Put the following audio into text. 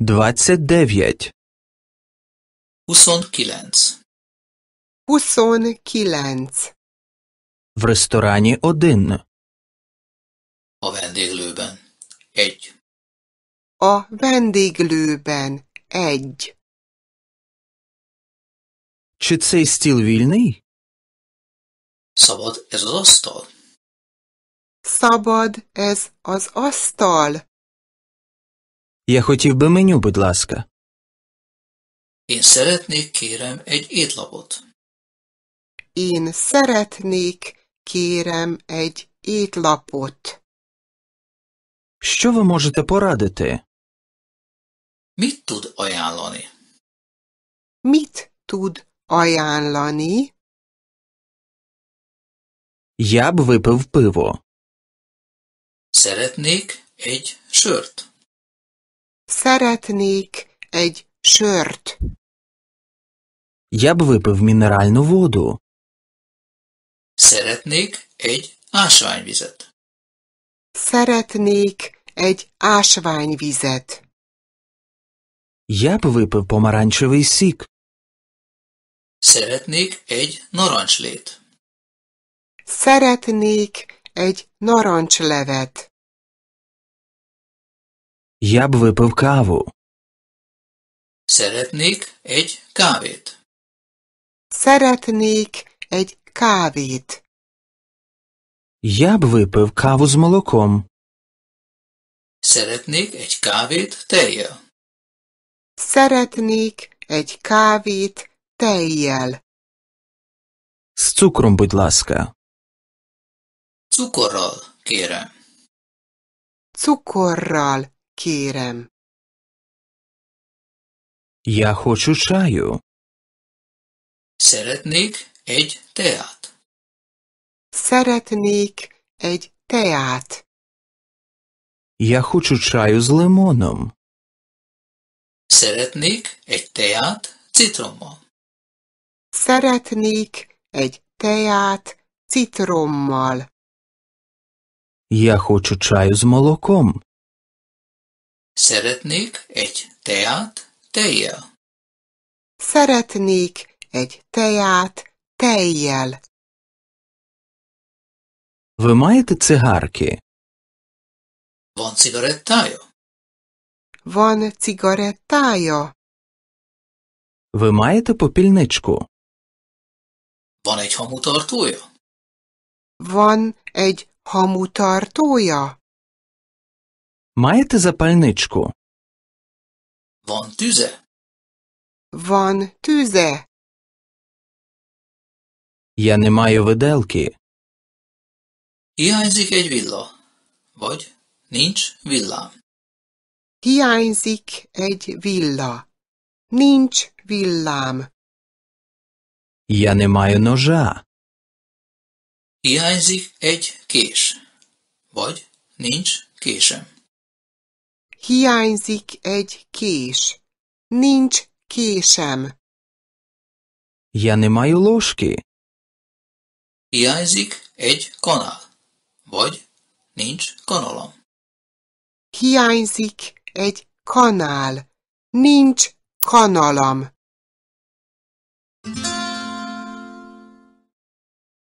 29 29 29 В ресторані один. A vendéglőben. Egy. A vendéglőben. Egy. Чи цей стіл вільний? Szabad ez az asztal? Szabad ez az asztal? Я хотів би меню, будь ласка. Én szeretnék kérem egy étlapot. Én szeretnék kérem egy étlapot. Що ви можете порадити? Mit tud ajánlani? Mit tud ajánlani? Я б випив пиво. Szeretnék egy sört. Szeretnék egy sört. Я б випив мінеральну воду. Szeretnék egy ásványvizet. Szeretnék egy ásványvizet. Я б випив помаранчевий сік. Szeretnék egy narancslét. Szeretnék egy narancslevet. Я б випив каву. Szeretnék egy kávét. Szeretnék egy kávét. Я б випив каву з молоком. Szeretnék egy kávét tejjel. Szeretnék egy kávét tejjel. З цукром, будь ласка. Cukorral, kérem. Cukorral, Kérem. Я хочу чаю. Szeretnék egy teát. Szeretnék egy teát. Я хочу чаю з лимоном. Szeretnék egy teát citrommal. Szeretnék egy teát citrommal. Я хочу чаю з молоком. Szeretnék egy teát tejjel. Szeretnék egy teát tejjel. Ви маєте цигарки? Van cigarettája? Van cigarettája? Ви маєте попільничку? Van egy hamutartója? Van egy hamutartója? Маєте запальничку? Вон тюзе. Вон тюзе. Я не маю виделки. Hiányzik egy villa. Vagy nincs villám. Hiányzik egy villa. Nincs villám. Я не маю ножа. Hiányzik egy kés. Vagy nincs késem. Hiányzik egy kés. Nincs késem. Я не маю ложки. Hiányzik egy kanál, vagy nincs kanalom. Hiányzik egy kanál, nincs kanalam.